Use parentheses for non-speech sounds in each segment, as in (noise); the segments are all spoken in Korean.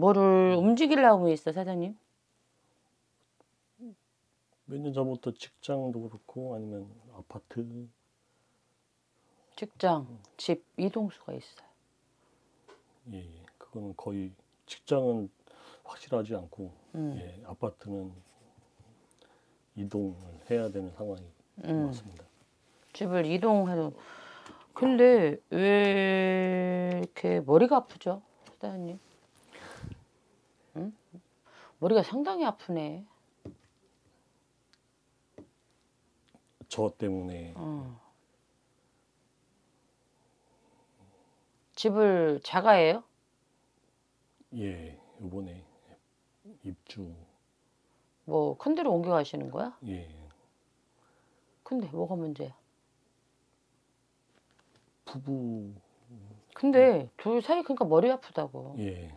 뭐를 움직이려고 했어 사장님? 몇 년 전부터 직장도 그렇고 아니면 아파트 직장, 음. 집 이동수가 있어요. 예, 예. 그건 거의 직장은 확실하지 않고 음. 예, 아파트는 이동을 해야 되는 상황이 음. 맞습니다. 집을 이동해도 근데 왜 이렇게 머리가 아프죠, 사장님? 머리가 상당히 아프네. 저 때문에 어. 집을 자가예요? 예, 요번에 입주 뭐 큰 데로 옮겨 가시는 거야? 예. 근데 뭐가 문제야? 부부 근데 둘 사이 그러니까 머리 아프다고. 예.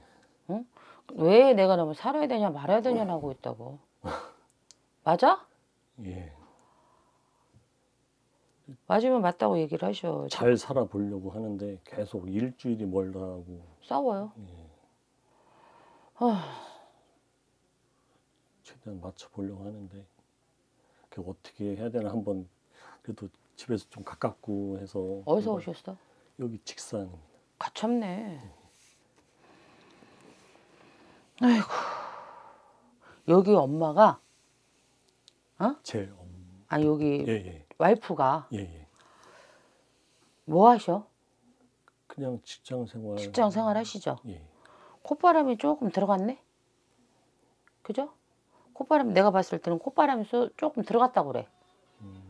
응? 왜 내가 너무 살아야 되냐 말아야 되냐 하고 있다고. (laughs) 맞아? 예. 맞으면 맞다고 얘기를 하셔. 잘 살아보려고 하는데 계속 일주일이 멀다고. 싸워요. 예. 아. 최대한 맞춰보려고 하는데 그 어떻게 해야 되나 한번 그래도 집에서 좀 가깝고 해서 어디서 오셨어? 여기 직산입니다. 가깝네. 예. 아이고 여기 엄마가 어? 제 엄. 아니 여기 예, 예. 와이프가 예, 예. 뭐 하셔? 그냥 직장 생활. 직장 생활 하시죠. 예. 콧바람이 조금 들어갔네. 그죠? 콧바람 내가 봤을 때는 콧바람이 쏘, 조금 들어갔다 그래. 음.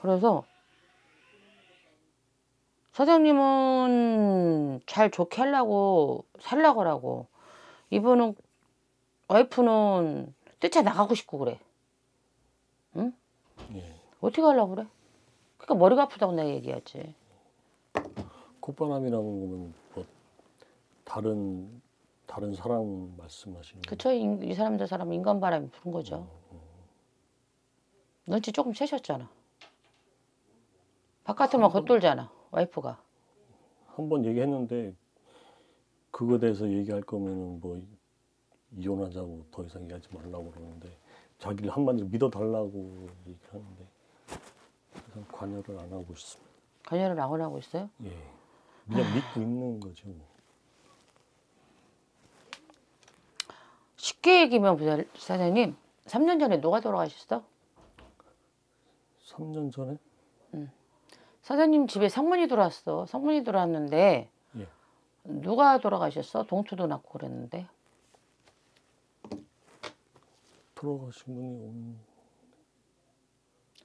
그래서 사장님은 잘 좋게 하려고 살라고 라고 이분은 와이프는 떼차 나가고 싶고 그래. 응? 예. 어떻게 하려고 그래? 그러니까 머리가 아프다고 내가 얘기하지. 콧바람이라는 거면 뭐 다른 다른 사람 말씀하시는 그쵸 이 사람 저 사람 인간 바람이 부는 거죠. 어, 어. 눈치 조금 채셨잖아. 바깥에만 겉돌잖아 와이프가. 한 번 얘기했는데 그거에 대해서 얘기할 거면은 뭐 이혼하자고 더 이상 얘기하지 말라고 그러는데 자기를 한마디로 믿어달라고 얘기를 하는데 항상 관여를 안 하고 있습니다. 관여를 안 하고 있어요? 예. 그냥 믿고 있는 거죠. 뭐. 쉽게 얘기면 사장님 3년 전에 누가 돌아가셨어? 3년 전에? 응. 사장님 집에 성문이 들어왔어. 성문이 들어왔는데 누가 돌아가셨어? 동투도 낳고 그랬는데. 돌아가신 분이 온...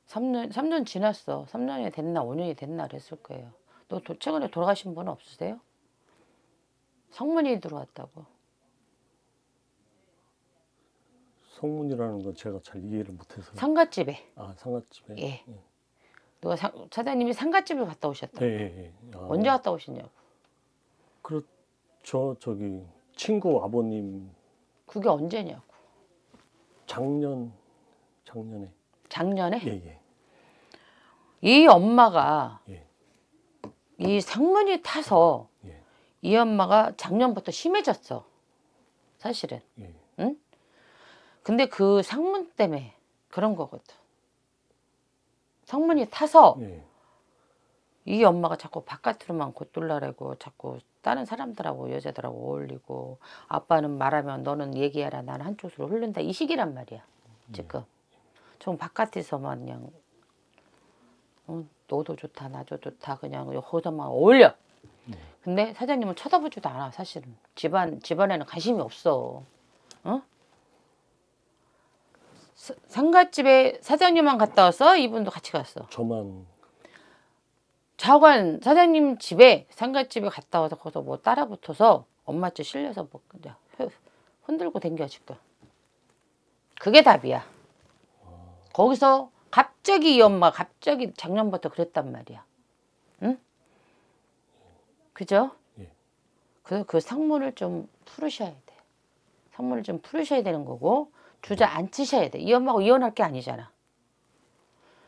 3년, 3년 지났어. 3년이 됐나 5년이 됐나 그랬을 거예요. 너 도, 최근에 돌아가신 분 없으세요? 성문이 들어왔다고. 성문이라는 건 제가 잘 이해를 못해서. 상가집에. 아 상가집에. 예. 예. 누가 사, 차장님이 상가집을 갔다 오셨다. 예, 예, 예. 아, 언제 갔다 오셨냐고. 저 저기 친구 아버님 그게 언제냐고. 작년 작년에. 작년에? 예, 예. 이 엄마가 예. 이 상문이 타서 예. 이 엄마가 작년부터 심해졌어. 사실은. 예. 응? 근데 그 상문 때문에 그런 거거든. 상문이 타서 예. 이 엄마가 자꾸 바깥으로만 곧돌라래고 자꾸 다른 사람들하고 여자들하고 어울리고 아빠는 말하면 너는 얘기해라 나는 한쪽으로 흘른다이 시기란 말이야 음. 지금 좀 바깥에서만 그냥 어, 너도 좋다 나도 좋다 그냥 호다만 어울려 음. 근데 사장님은 쳐다보지도 않아 사실은 집안 집안에는 관심이 없어 어? 상가집에 사장님만 갔다 와서 이분도 같이 갔어 저만 좌관 사장님 집에 상가집에 갔다 와서 거기서 뭐 따라 붙어서 엄마 집 실려서 뭐 그냥 흔들고 댕겨 지금 그게 답이야 거기서 갑자기 이 엄마 갑자기 작년부터 그랬단 말이야 응? 그죠? 예. 그래서 그 상문을 좀 풀으셔야 돼 상문을 좀 풀으셔야 되는 거고 주저앉히셔야 음. 돼이 엄마하고 이혼할 게 아니잖아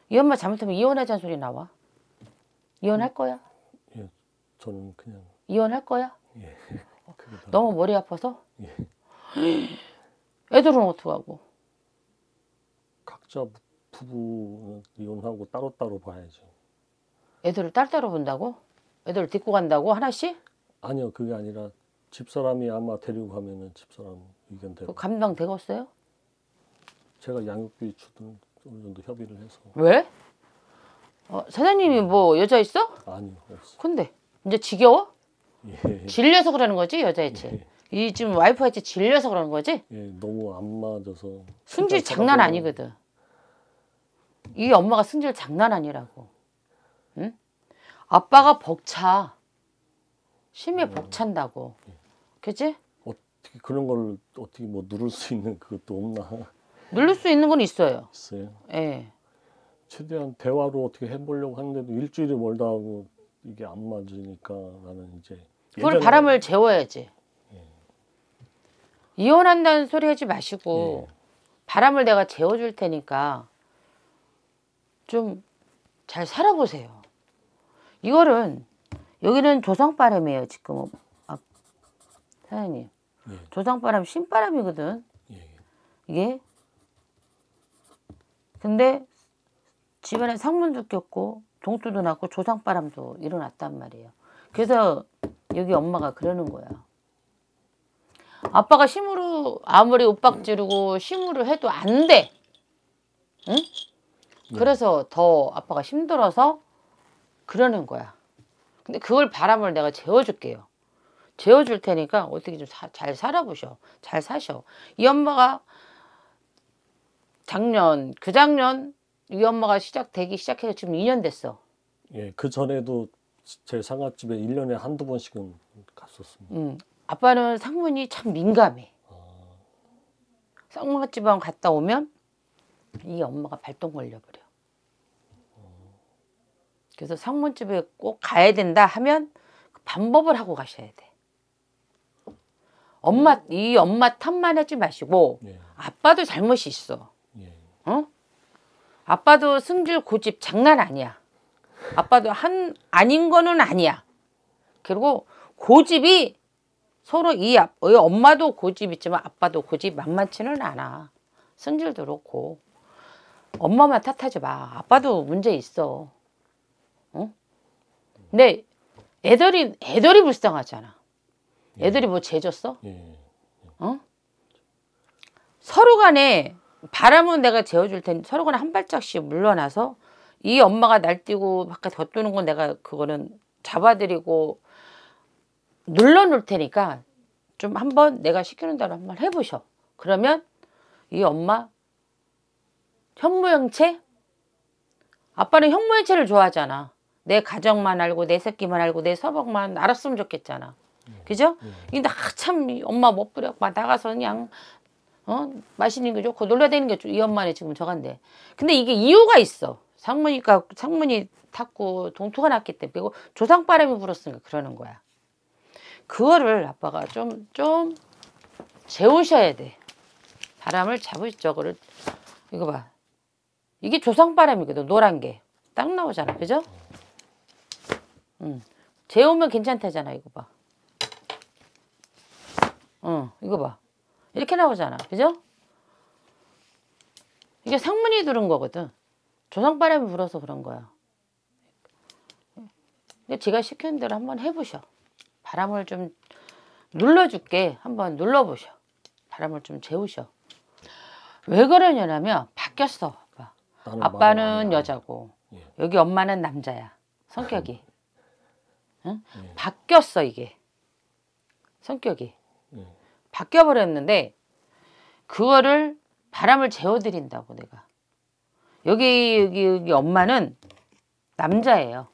이 엄마 잘못하면 이혼하자는 소리 나와 이혼할 음. 거야? 예, 저는 그냥 이혼할 거야? 예. 어, 너무 머리 아파서? 예. (gasps) 애들은 어떡하고? 각자 부부 이혼하고 따로따로 봐야죠. 애들을 따따로 본다고? 애들을 데리고 간다고 하나씩? 아니요, 그게 아니라 집사람이 아마 데리고 가면은 집사람 의견 그 대로. 감당 되겠어요? 제가 양육비 주든 어느 정도 협의를 해서. 왜? 사장님이 뭐 여자 있어? 아니요 없어. 근데 이제 지겨워? 예. 질려서 그러는 거지 여자 있지. 예. 이 지금 와이프 있지 질려서 그러는 거지? 예, 너무 안 맞아서. 승질 장난 아니거든. 이 엄마가 승질 장난 아니라고. 응? 아빠가 벅차. 심히 예. 음. 벅찬다고. 예. 그지? 어떻게 그런 걸 어떻게 뭐 누를 수 있는 그것도 없나? 누를 수 있는 건 있어요. 있어요. 예. 최대한 대화로 어떻게 해보려고 하는데도 일주일이 멀다 하고 이게 안 맞으니까 나는 이제 그걸 바람을 재워야지. 예. 이혼한다는 소리 하지 마시고 예. 바람을 내가 재워줄 테니까 좀 잘 살아보세요. 이거는 여기는 조상바람이에요 지금 어, 아, 사장님 예. 조상바람 신바람이거든 예. 이게 근데 집안에 성문도 꼈고 동수도 났고 조상바람도 일어났단 말이에요. 그래서 여기 엄마가 그러는 거야. 아빠가 심으로 아무리 옷박 지르고 심으로 해도 안 돼. 응? 네. 그래서 더 아빠가 힘들어서 그러는 거야. 근데 그걸 바람을 내가 재워줄게요. 재워줄 테니까 어떻게 좀 잘 살아보셔. 잘 사셔. 이 엄마가 작년, 그 작년 위엄마가 시작되기 시작해서 지금 2년 됐어. 예, 그 전에도 제 상가집에 1년에 한두 번씩은 갔었습니다. 음, 아빠는 상문이 참 민감해. 어... 상문집안 갔다 오면 이 엄마가 발동 걸려버려. 그래서 상문집에 꼭 가야 된다 하면 그법을 하고 가셔야 돼. 엄마, 이 엄마 탓만 하지 마시고, 예. 아빠도 잘못이 있어. 예. 어? 아빠도 승질 고집 장난 아니야. 아빠도 한 아닌 거는 아니야. 그리고 고집이 서로 이 아, 엄마도 고집 있지만 아빠도 고집 만만치는 않아. 승질도 그렇고. 엄마만 탓하지 마. 아빠도 문제 있어. 응? 근데 애들이 애들이 불쌍하잖아. 애들이 예. 뭐재졌어 어? 예. 서로 간에 바람은 내가 재워줄 테니 서로가 한 발짝씩 물러나서 이 엄마가 날뛰고 바깥 겉도는 건 내가 그거는 잡아드리고 눌러놓을 테니까 좀 한번 내가 시키는 대로 한번 해보셔. 그러면 이 엄마 현무형체? 아빠는 현무형체를 좋아하잖아. 내 가정만 알고 내 새끼만 알고 내 서방만 알았으면 좋겠잖아. 음. 그죠? 음. 근데 아, 참 엄마 못 부려. 막 나가서 그냥 어? 맛있는 게 좋고 놀러야 되는 게 좋고 이 엄마네 지금 저간데 근데 이게 이유가 있어 상무니까 상문이 탔고 동투가 났기 때문에 그리고 조상바람이 불었으니까 그러는 거야 그거를 아빠가 좀 좀 재우셔야 돼 바람을 잡을 저거를 이거 봐 이게 조상바람이거든 노란 게 딱 나오잖아 그죠? 응. 재우면 괜찮다잖아 이거 봐 어, 이거 봐 이렇게 나오잖아. 그죠? 이게 상문이 들은 거거든. 조상바람이 불어서 그런 거야. 근데 제가 시키 대로 한번 해보셔. 바람을 좀 눌러줄게. 한번 눌러보셔. 바람을 좀 재우셔. 왜 그러냐면 바뀌었어. 아빠. 는 여자고 예. 여기 엄마는 남자야. 성격이. 음. 응? 예. 바뀌었어 이게. 성격이. 바뀌어버렸는데 그거를 바람을 재워드린다고 내가. 여기, 여기, 여기 엄마는 남자예요.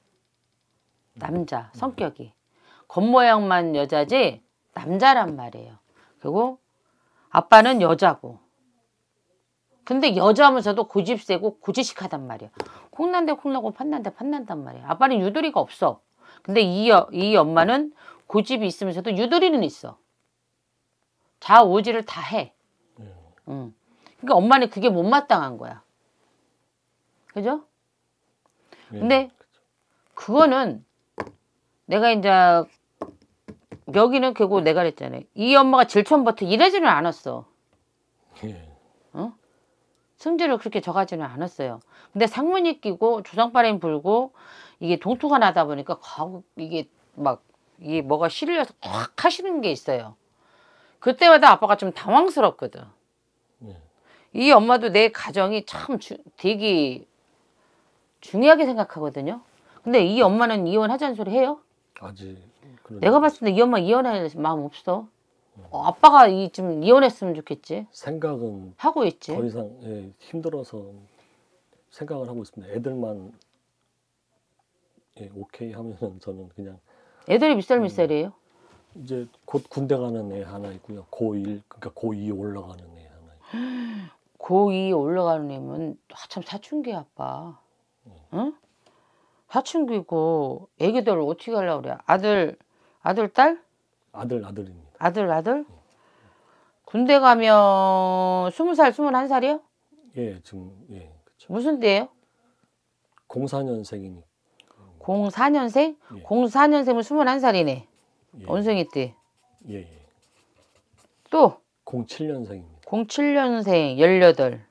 남자, 성격이. 겉모양만 여자지 남자란 말이에요. 그리고 아빠는 여자고. 근데 여자면서도 고집세고 고지식하단 말이야. 콩난데 콩나고 판난데 판난단 말이야. 아빠는 유도리가 없어. 근데 이, 이 엄마는 고집이 있으면서도 유도리는 있어. 좌우지를 다 해. 음. 음. 그러니까 엄마는 그게 못마땅한 거야. 그죠? 예, 근데 그렇죠. 그거는 내가 이제 여기는 결국 내가 그랬잖아요. 이 엄마가 질천부터 이러지는 않았어. 예. 어? 승질을 그렇게 저가지는 않았어요. 근데 상문이 끼고 조상바람 불고 이게 동투가 나다 보니까 이게 막 이게 뭐가 시려서확 하시는 게 있어요. 그때마다 아빠가 좀 당황스럽거든. 네. 이 엄마도 내 가정이 참 주, 되게 중요하게 생각하거든요. 근데 이 엄마는 이혼하자는 소리 해요? 아직. 내가 봤을 때 이 엄마 이혼할 마음 없어. 음. 어, 아빠가 이, 지 이혼했으면 좋겠지. 생각은 하고 있지. 더 이상 예, 힘들어서 생각을 하고 있습니다. 애들만 예, 오케이 하면 저는 그냥 애들이 밑살밑살이에요? 음, 이제 곧 군대 가는 애 하나 있고요. 고1 그러니까 고2 올라가는 애 하나. 있 고2 요고 올라가는 애면 한참 사춘기 아빠. 네. 응? 사춘기고 애기들 어떻게 하려고 그래? 아들 아들 딸? 아들 아들입니다. 아들 아들? 군대 가면 2 0살2 1 살이요? 예, 지금 예, 그렇죠. 무슨 때예요? 04년생이니. 04년생? 예. 04년생은 2 1 살이네. 예. 원숭이 띠. 예, 예. 또 07년생입니다. 07년생 18.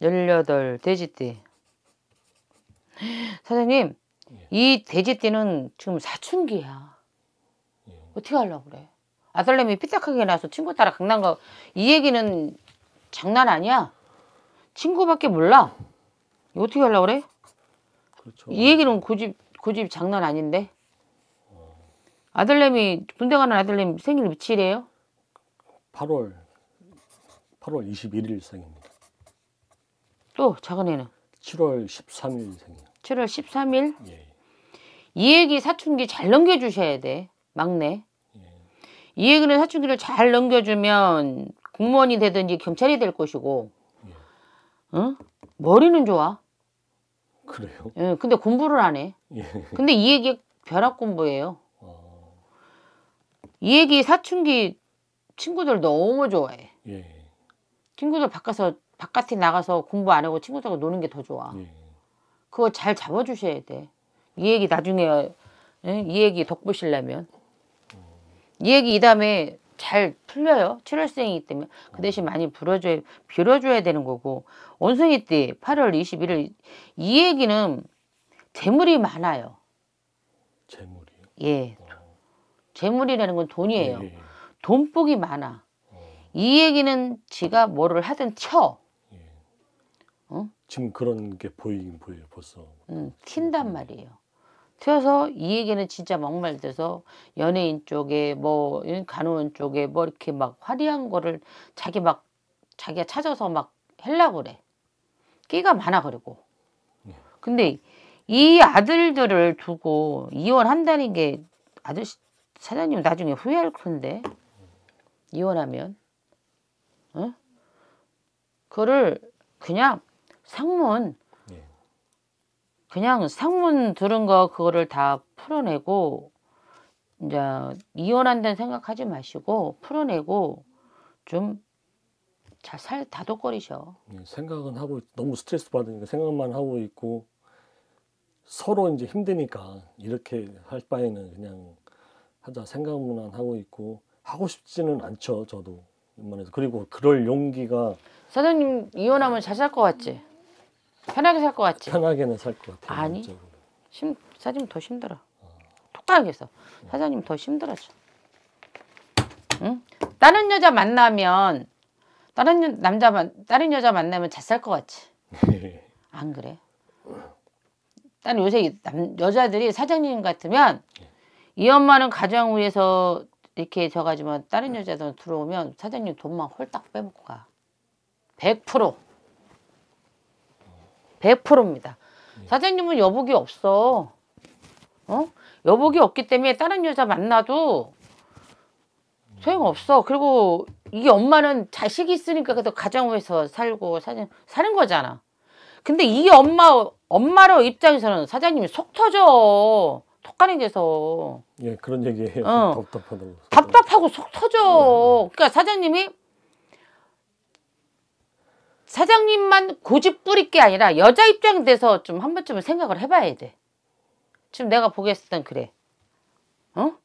18 돼지띠. 선생님 예. 이 돼지띠는 지금 사춘기야. 예. 어떻게 하려고 그래? 아들내미 삐딱하게 나서 친구 따라 강남 가. 이 얘기는 장난 아니야. 친구밖에 몰라. 이거 어떻게 하려고 그래? 그렇죠. 이 얘기는 굳이 그집 장난 아닌데? 아들내미 군대 가는 아들내미 생일 며칠이에요? 8월 8월 21일 생입니다. 또 작은 애는? 7월 13일 생이요. 7월 13일? 예, 예. 이 얘기 사춘기 잘 넘겨주셔야 돼. 막내. 예. 이 얘기는 사춘기를 잘 넘겨주면 공무원이 되든지 경찰이 될 것이고 예. 응? 머리는 좋아. 그래요? 예, 근데 공부를 안 해. 예. 근데 이 얘기 벼락 공부예요. 어. 이 얘기 사춘기 친구들 너무 좋아해. 예. 친구들 바깥에서 바깥에 나가서 공부 안 하고 친구들하고 노는 게 더 좋아. 예. 그거 잘 잡아주셔야 돼. 이 얘기 나중에 예? 이 얘기 덕보시려면 어. 이 얘기 이 다음에 잘 풀려요. 7월생이기 때문에 그 대신 많이 불어줘야, 빌어줘야 되는 거고 원숭이 때 8월 21일 이 얘기는 재물이 많아요. 재물이요? 예. 어. 재물이라는 건 돈이에요. 예. 돈복이 많아. 어. 이 얘기는 지가 뭐를 하든 쳐. 예. 어? 지금 그런 게 보이긴 보여요 벌써. 음, 튄단 말이에요. 튀어서 이 얘기는 진짜 막말돼서 연예인 쪽에 뭐 간호원 쪽에 뭐 이렇게 막 화려한 거를 자기 막 자기가 찾아서 막 헬라 그래 끼가 많아 그리고 예. 근데 이 아들들을 두고 이혼한다는 게 아저씨 사장님 나중에 후회할 건데 이혼하면 어? 그를 그냥 상문 그냥 상문 들은 거 그거를 다 풀어내고 이제 이혼한 다는 생각하지 마시고 풀어내고 좀 잘 살 다독거리셔. 예, 생각은 하고 너무 스트레스 받으니까 생각만 하고 있고 서로 이제 힘드니까 이렇게 할 바에는 그냥 하자 생각만 하고 있고 하고 싶지는 않죠 저도 웬만해서 그리고 그럴 용기가 사장님 이혼하면 자살 것 같지? 편하게 살 것 같지? 편하게는 살것 같아. 아니. 심, 사장님 더 힘들어. 똑똑하게 써. 사장님 더 힘들어져. 응? 다른 여자 만나면 다른 여, 남자 만 다른 여자 만나면 잘 살 것 같지? 네. 안 그래? 난 요새 남, 여자들이 사장님 같으면 이 엄마는 가정 위해서 이렇게 저가지만 다른 여자들 들어오면 사장님 돈만 홀딱 빼먹고 가. 100%. 100%입니다. 예. 사장님은 여복이 없어. 어? 여복이 없기 때문에 다른 여자 만나도 소용없어. 그리고 이 엄마는 자식이 있으니까 그래도 가정에서 살고 사는, 사는 거잖아. 근데 이 엄마, 엄마로 입장에서는 사장님이 속 터져. 톡가는게서 예, 그런 얘기해요. 어. 답답하다고. 답답하고 속 터져. 네. 그러니까 사장님이 사장님만 고집 부릴 게 아니라 여자 입장 돼서 좀 한 번쯤은 생각을 해봐야 돼. 지금 내가 보겠을 땐 그래. 어? 그까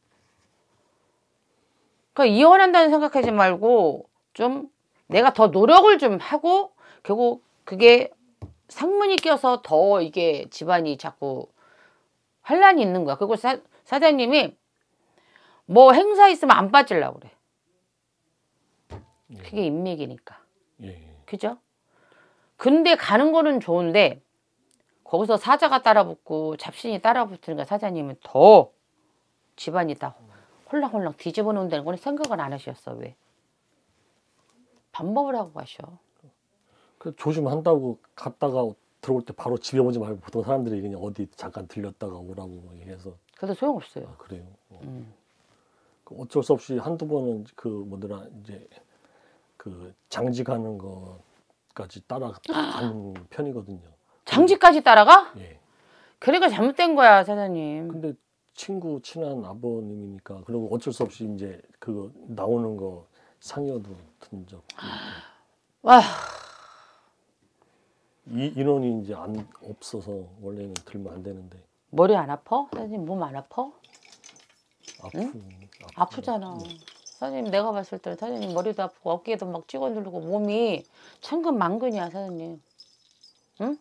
그러니까 이혼한다는 생각하지 말고 좀 내가 더 노력을 좀 하고 결국 그게 상문이 껴서 더 이게 집안이 자꾸 환란이 있는 거야. 그리고 사, 사장님이 뭐 행사 있으면 안 빠질라 그래. 그게 예. 인맥이니까. 예. 그죠? 근데 가는 거는 좋은데 거기서 사자가 따라붙고 잡신이 따라붙으니까 사자님은 더 집안이 다 홀랑홀랑 뒤집어 놓는다는 건 생각을 안 하셨어 왜 반복을 하고 가셔 그 조심한다고 갔다가 들어올 때 바로 집에 오지 말고 보통 사람들이 그냥 어디 잠깐 들렸다가 오라고 해서 그래서 소용없어요 아, 그래요 어. 음. 어쩔 수 없이 한두 번은 그 뭐더라 이제 그 장지 가는 거 장지까지 따라가는 아. 편이거든요. 장지까지 따라가? 예. 그러니까 잘못된 거야 사장님. 근데 친구 친한 아버님이니까 그리고 어쩔 수 없이 이제 그 나오는 거 상여도 든 적. 와. 이 인원이 이제 안 없어서 원래는 들면 안 되는데. 머리 안 아파? 사장님 몸 안 아파? 아프. 응? 아프잖아. 네. 사장님 내가 봤을 때는 사장님 머리도 아프고 어깨도 막 찍어 누르고 몸이 천근 만근이야 사장님. 응?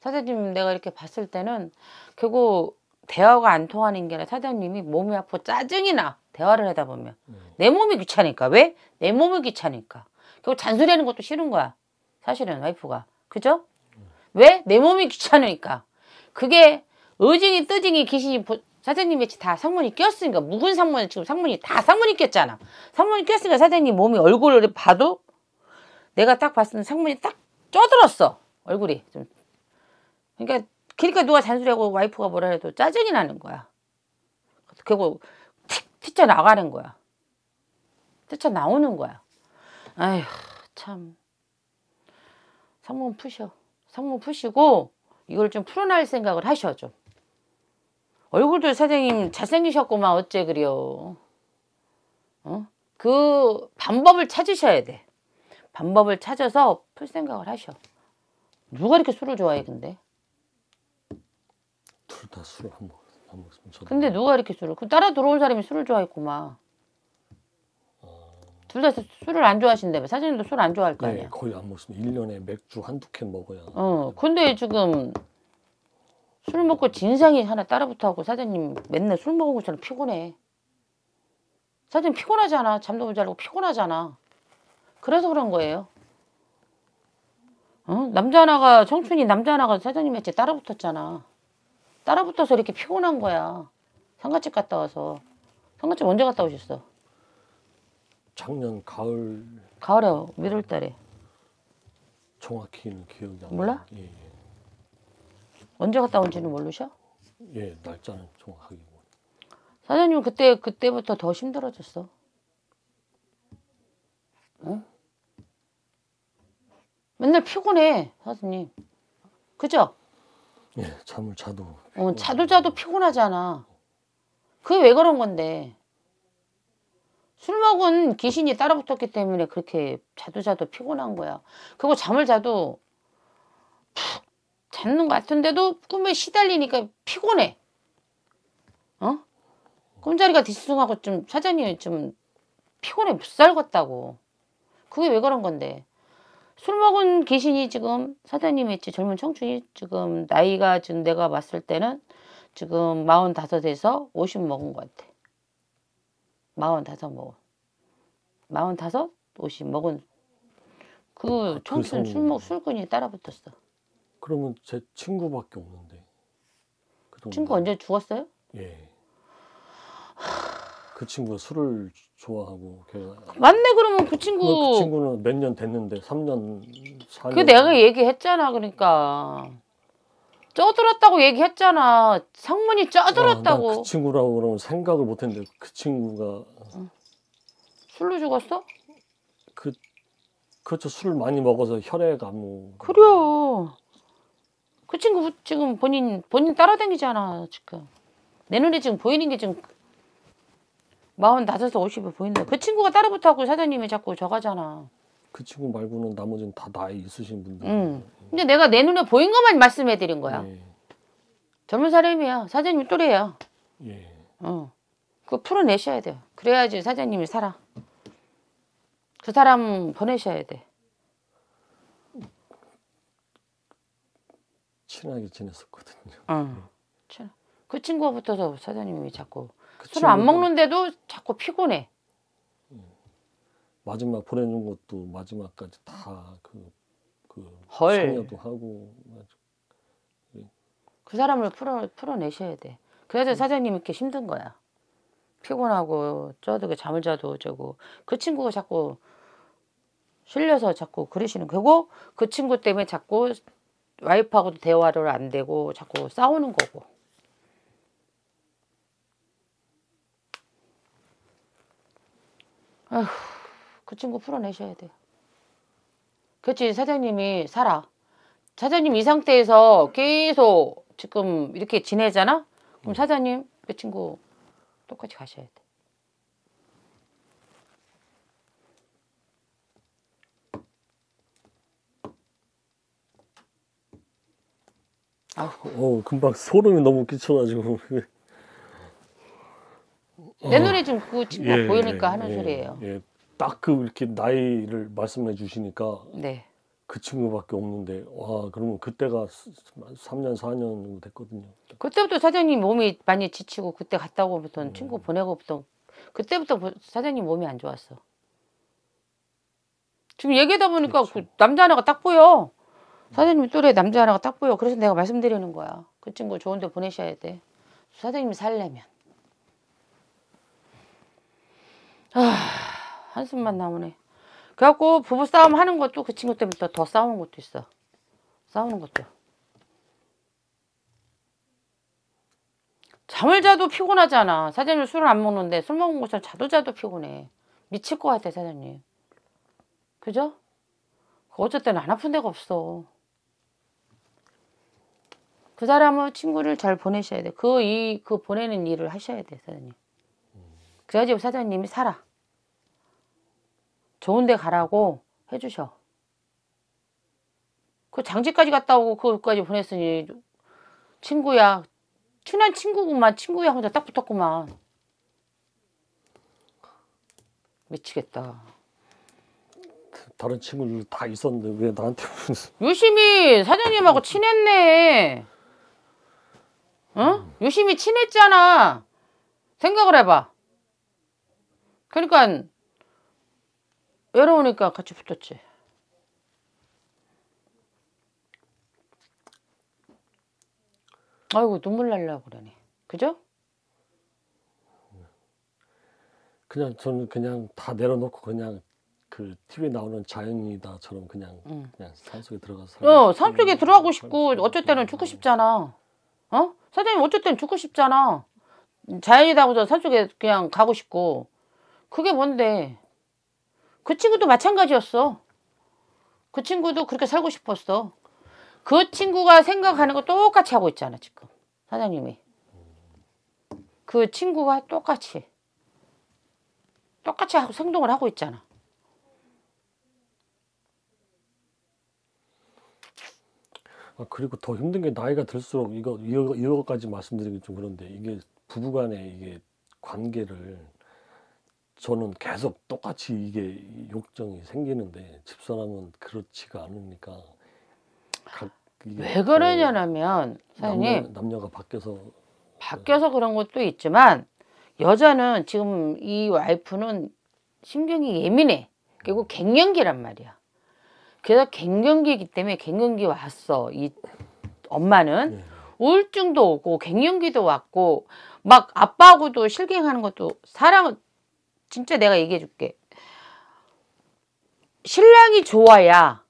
사장님 내가 이렇게 봤을 때는 결국 대화가 안 통하는 게 아니라 사장님이 몸이 아프고 짜증이 나. 대화를 하다 보면. 음. 내 몸이 귀찮으니까. 왜? 내 몸이 귀찮으니까. 결국 잔소리하는 것도 싫은 거야. 사실은 와이프가. 그죠? 음. 왜? 내 몸이 귀찮으니까. 그게 의징이 뜨징이 귀신이 보, 사장님 의치다 상문이 꼈으니까 묵은 상문 지금 상문이 다 상문이 꼈잖아. 상문이 꼈으니까 사장님 몸이 얼굴을 봐도 내가 딱 봤을 때 상문이 딱쪼들었어 얼굴이 좀. 그러니까 그러니까 누가 잔소리하고 와이프가 뭐라 해도 짜증이 나는 거야. 그리고 틱 튀쳐 나가는 거야. 튀쳐 나오는 거야. 아휴 참. 상문 푸셔. 상문 푸시고 이걸 좀 풀어낼 생각을 하셔 좀. 얼굴도 사장님 잘생기셨구만 어째 그려 어? 그 방법을 찾으셔야 돼 방법을 찾아서 풀 생각을 하셔 누가 이렇게 술을 좋아해 근데 둘 다 술을 안, 먹, 안먹 근데 누가 이렇게 술을 그 따라 들어온 사람이 술을 좋아했구만 어. 둘다 술을 안좋아하신다 사장님도 술 안 좋아할 거 네, 아니야 네, 거의 안 먹습니다 1년에 맥주 한 두 캔 먹어야 어 근데 지금 술 먹고 진상이 하나 따라붙어하고 사장님 맨날 술 먹은 것처럼 피곤해. 사장님 피곤하잖아. 잠도 못 자고 피곤하잖아. 그래서 그런 거예요. 어? 남자 하나가 청춘이 남자 하나가 사장님한테 따라붙었잖아. 따라붙어서 이렇게 피곤한 거야. 상가집 갔다 와서. 상가집 언제 갔다 오셨어? 작년 가을. 가을에 1월달에. 어? 정확히는 기억이 안 나. 몰라? 예, 예. 언제 갔다 온지는 모르셔? 예, 날짜는 정확하게. 뭐. 사장님 그때 그때부터 더 힘들어졌어. 어? 맨날 피곤해 사장님. 그죠? 예, 잠을 자도. 어, 자도 자도 피곤하잖아. 그게 왜 그런 건데? 술 먹은 귀신이 따라붙었기 때문에 그렇게 자도 자도 피곤한 거야. 그리고 잠을 자도 푹 잤는 것 같은데도 꿈에 시달리니까 피곤해. 어? 꿈자리가 뒤숭하고 좀 사장님이 좀 피곤해 못 살겠다고. 그게 왜 그런 건데? 술 먹은 귀신이 지금 사장님이 있지 젊은 청춘이 지금 나이가 지금 내가 봤을 때는 지금 마흔 다섯에서 오십 먹은 것 같아. 마흔 다섯 먹어 마흔 다섯 오십 먹은 그, 아, 그 청춘 그 술먹 술꾼이 따라붙었어. 그러면 제 친구밖에 없는데. 그 친구 언제 죽었어요? 예. 그 친구가 술을 좋아하고 걔가 맞네 그러면 그 친구 그 친구는 몇 년 됐는데 3년 4년 그 내가 얘기했잖아 그러니까 쪄들었다고 얘기했잖아 상문이 쪄들었다고 아, 그 친구라고 그러면 생각을 못했는데 그 친구가 술로 죽었어? 그 그렇죠 술 많이 먹어서 혈액 암 그래요 그 친구 지금 본인 본인 따라다니잖아 지금 내 눈에 지금 보이는 게 지금 마흔 다섯에서 오십이 보인다. 그 친구가 따라붙어갖고 사장님이 자꾸 저가잖아. 그 친구 말고는 나머지는 다 나이 있으신 분들. 응. 근데 내가 내 눈에 보인 것만 말씀해드린 거야. 예. 젊은 사람이야. 사장님 또래야. 예. 어. 그거 풀어내셔야 돼요. 그래야지 사장님이 살아. 그 사람 보내셔야 돼. 친하게 지냈었거든요. 어. 친. 네. 그 친구부터도 사장님이 자꾸 그 술을 안 먹는데도 자꾸 피곤해. 예. 마지막 보내준 것도 마지막까지 다그 그 성녀도 그 하고 예. 그 사람을 풀어 풀어내셔야 돼. 그래서 음. 사장님이 이렇게 힘든 거야. 피곤하고 쪄드게 잠을 자도 어쩌고 그 친구가 자꾸 실려서 자꾸 그러시는 거고 그 친구 때문에 자꾸 와이프하고도 대화를 안 되고 자꾸 싸우는 거고 아휴, 그 친구 풀어내셔야 돼요. 그렇지 사장님이 살아. 사장님 이 상태에서 계속 지금 이렇게 지내잖아? 그럼 음. 사장님 그 친구 똑같이 가셔야 돼. 어, 금방 소름이 너무 끼쳐가지고. (laughs) 내 눈에 지금 그친구 예, 보이니까 예, 하는 예, 소리예요. 예, 딱 그 이렇게 나이를 말씀해 주시니까 네. 그 친구밖에 없는데 와 그러면 그때가 3년 4년 정도 됐거든요. 그때부터 사장님 몸이 많이 지치고 그때 갔다고부터 음. 친구 보내고부터 그때부터 사장님 몸이 안 좋았어. 지금 얘기하다 보니까 그 남자 하나가 딱 보여. 사장님 또래 남자 하나가 딱 보여. 그래서 내가 말씀드리는 거야. 그 친구 좋은 데 보내셔야 돼. 사장님이 살려면. 아, 한숨만 나오네. 그래갖고 부부싸움 하는 것도 그 친구 때문에 더, 더 싸우는 것도 있어. 싸우는 것도. 잠을 자도 피곤하잖아. 사장님 술을 안 먹는데 술 먹은 것처럼 자도 자도 피곤해. 미칠 것 같아 사장님. 그죠? 어쨌든 안 아픈 데가 없어. 그사람은 친구를 잘 보내셔야 돼. 그이그 그 보내는 일을 하셔야 돼 사장님. 그래야지 사장님이 살아. 좋은데 가라고 해주셔. 그 장지까지 갔다 오고 그까지 보냈으니 친구야 친한 친구구만 친구야 혼자 딱 붙었구만. 미치겠다. 다른 친구들 다 있었는데 왜 나한테 유심히 사장님하고 친했네. 어? 유심히 친했잖아. 생각을 해봐. 그러니까 외로우니까 같이 붙었지. 아이고 눈물 날라 그러네. 그죠? 그냥 저는 그냥 다 내려놓고 그냥 그 TV에 나오는 자연이다처럼 그냥 응. 그냥 산속에 들어가서 어, 산속에 들어가고 싶고 어쩔 때는 죽고 싶잖아. 어? 사장님 어쨌든 죽고 싶잖아. 자연이다고도 산속에 그냥 가고 싶고. 그게 뭔데? 그 친구도 마찬가지였어. 그 친구도 그렇게 살고 싶었어. 그 친구가 생각하는 거 똑같이 하고 있잖아, 지금. 사장님이. 그 친구가 똑같이. 똑같이 하고 생동을 하고 있잖아. 아, 그리고 더 힘든 게 나이가 들수록 이거 이거 이거까지 말씀드리기 좀 그런데 이게 부부간에 이게 관계를 저는 계속 똑같이 이게 욕정이 생기는데 집사람은 그렇지가 않으니까 왜 그러냐면 사장님 남녀, 가 바뀌어서 바뀌어서 그런 것도 있지만 여자는 지금 이 와이프는 신경이 예민해 그리고 갱년기란 말이야 그래서 갱년기이기 때문에 갱년기 왔어. 이 엄마는 네. 우울증도 오고 갱년기도 왔고 막 아빠하고도 실갱하는 것도 사람은 진짜 내가 얘기해 줄게. 신랑이 좋아야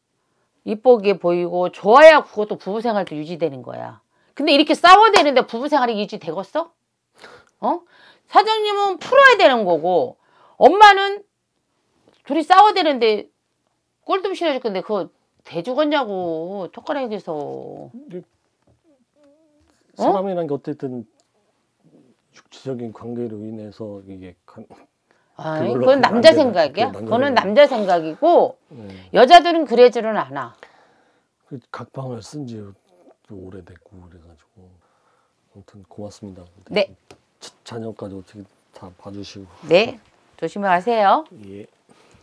이쁘게 보이고 좋아야 그것도 부부 생활도 유지되는 거야. 근데 이렇게 싸워대는데 부부 생활이 유지되겠어? 어? 사장님은 풀어야 되는 거고 엄마는 둘이 싸워대는데 꼴도 싫어질 건데 그거 대주겠냐고 토카락에서 어? 사람이란 게 어쨌든 육체적인 관계로 인해서 이게 간... 아 그건 남자 생각이야. 그거는 남자 생각이고 네. 여자들은 그래지는 않아. 그 각방을 쓴지 오래됐고 그래가지고 아무튼 고맙습니다. 네. 자녀까지 어떻게 다 봐주시고. 네. 조심히 가세요. 예.